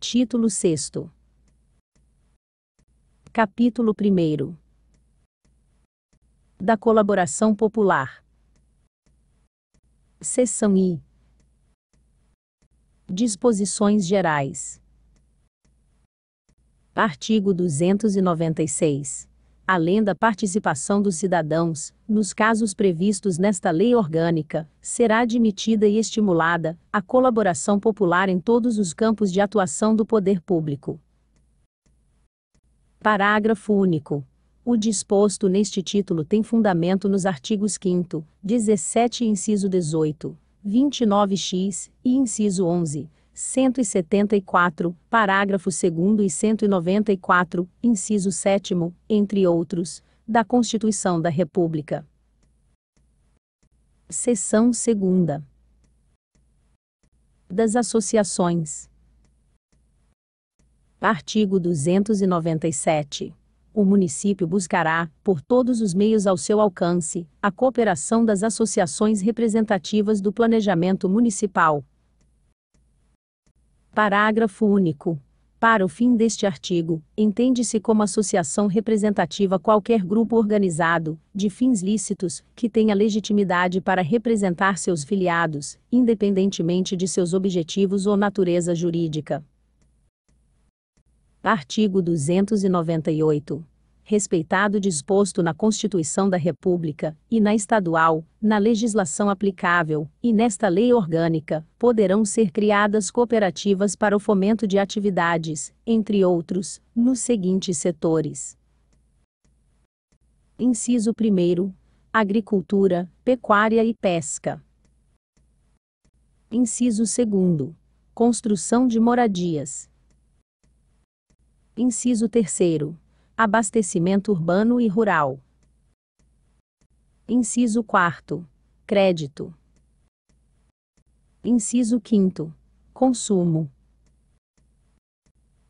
Título Sexto Capítulo Primeiro Da colaboração popular. Seção I. Disposições gerais. Artigo 296 além da participação dos cidadãos, nos casos previstos nesta lei orgânica, será admitida e estimulada a colaboração popular em todos os campos de atuação do poder público. Parágrafo único. O disposto neste título tem fundamento nos artigos 5, 17 e inciso 18, 29x e inciso 11 174, parágrafo 2 e 194, inciso 7, entre outros, da Constituição da República. Seção 2 das associações. Artigo 297. O município buscará, por todos os meios ao seu alcance, a cooperação das associações representativas do planejamento municipal, Parágrafo único. Para o fim deste artigo, entende-se como associação representativa qualquer grupo organizado, de fins lícitos, que tenha legitimidade para representar seus filiados, independentemente de seus objetivos ou natureza jurídica. Artigo 298 respeitado disposto na Constituição da República, e na estadual, na legislação aplicável, e nesta lei orgânica, poderão ser criadas cooperativas para o fomento de atividades, entre outros, nos seguintes setores. Inciso 1. Agricultura, pecuária e pesca. Inciso 2. Construção de moradias. Inciso 3 abastecimento urbano e rural. Inciso 4. Crédito. Inciso 5. Consumo.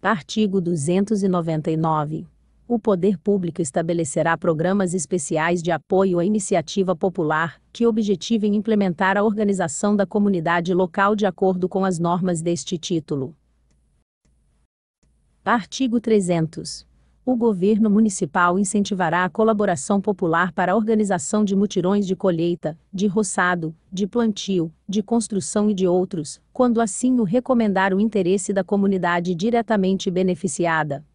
Artigo 299. O poder público estabelecerá programas especiais de apoio à iniciativa popular, que objetivem implementar a organização da comunidade local de acordo com as normas deste título. Artigo 300 o governo municipal incentivará a colaboração popular para a organização de mutirões de colheita, de roçado, de plantio, de construção e de outros, quando assim o recomendar o interesse da comunidade diretamente beneficiada.